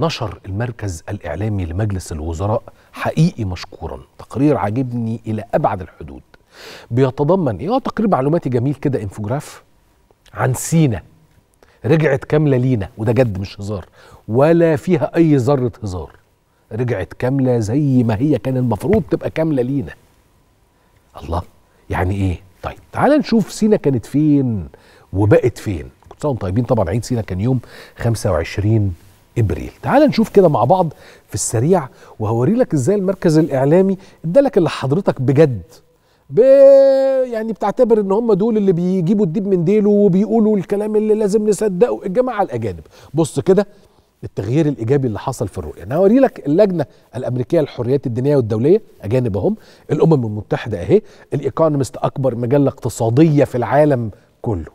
نشر المركز الإعلامي لمجلس الوزراء حقيقي مشكورا تقرير عاجبني إلى أبعد الحدود بيتضمن إيه تقرير معلوماتي جميل كده انفوجراف عن سينا رجعت كاملة لينا وده جد مش هزار ولا فيها أي ذرة هزار رجعت كاملة زي ما هي كان المفروض تبقى كاملة لينا الله يعني إيه طيب تعال نشوف سينا كانت فين وبقت فين كنت طيبين طبعا عيد سينا كان يوم 25 ابريل تعال نشوف كده مع بعض في السريع وهوري لك ازاي المركز الاعلامي ادالك اللي حضرتك بجد ب... يعني بتعتبر ان هم دول اللي بيجيبوا الديب من ديله وبيقولوا الكلام اللي لازم نصدقه الجماعه الاجانب بص كده التغيير الايجابي اللي حصل في الرؤيه انا هوري لك اللجنه الامريكيه للحريات الدينيه والدوليه اجانب اهم الامم المتحده اهي الايكونومست اكبر مجله اقتصاديه في العالم كله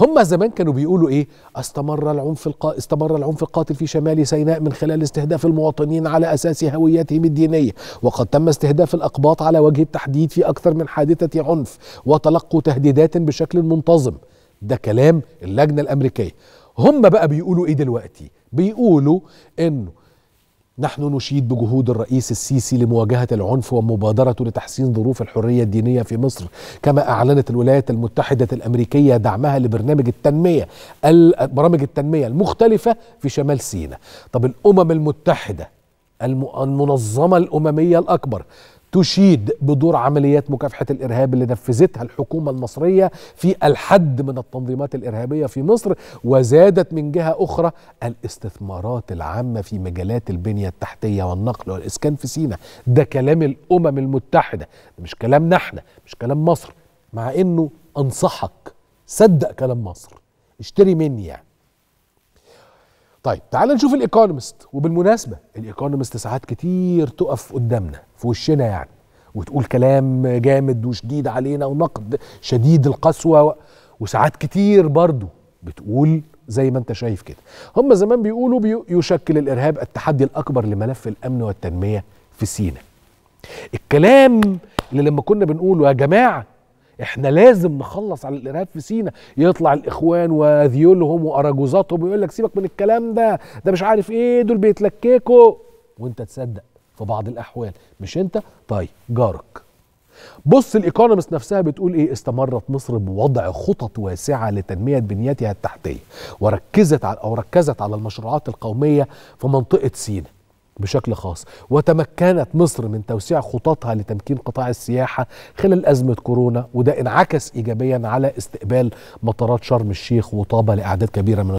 هم زمان كانوا بيقولوا ايه استمر العنف القا... استمر العنف القاتل في شمال سيناء من خلال استهداف المواطنين على اساس هويتهم الدينيه وقد تم استهداف الاقباط على وجه التحديد في اكثر من حادثه عنف وتلقوا تهديدات بشكل منتظم ده كلام اللجنه الامريكيه هم بقى بيقولوا ايه دلوقتي بيقولوا انه نحن نشيد بجهود الرئيس السيسي لمواجهة العنف ومبادرته لتحسين ظروف الحرية الدينية في مصر كما أعلنت الولايات المتحدة الأمريكية دعمها لبرنامج التنمية برامج التنمية المختلفة في شمال سيناء طب الأمم المتحدة المنظمة الأممية الأكبر تشيد بدور عمليات مكافحة الإرهاب اللي نفذتها الحكومة المصرية في الحد من التنظيمات الإرهابية في مصر وزادت من جهة أخرى الاستثمارات العامة في مجالات البنية التحتية والنقل والإسكان في سيناء ده كلام الأمم المتحدة ده مش كلامنا احنا مش كلام مصر مع إنه أنصحك صدق كلام مصر اشتري مني يعني طيب تعال نشوف الايكونومست وبالمناسبه الايكونومست ساعات كتير تقف قدامنا في وشنا يعني وتقول كلام جامد وشديد علينا ونقد شديد القسوه و... وساعات كتير برضو بتقول زي ما انت شايف كده هم زمان بيقولوا بي... يشكل الارهاب التحدي الاكبر لملف الامن والتنميه في سينا الكلام اللي لما كنا بنقوله يا جماعه احنا لازم نخلص على الارهاب في سينا يطلع الاخوان وذيولهم واراجوزاتهم ويقول لك سيبك من الكلام ده ده مش عارف ايه دول بيتلككوا وانت تصدق في بعض الاحوال مش انت طيب جارك بص الايكونومست نفسها بتقول ايه استمرت مصر بوضع خطط واسعه لتنميه بنيتها التحتيه وركزت على او ركزت على المشروعات القوميه في منطقه سيناء بشكل خاص وتمكنت مصر من توسيع خططها لتمكين قطاع السياحة خلال أزمة كورونا وده انعكس إيجابيا على استقبال مطارات شرم الشيخ وطابة لأعداد كبيرة من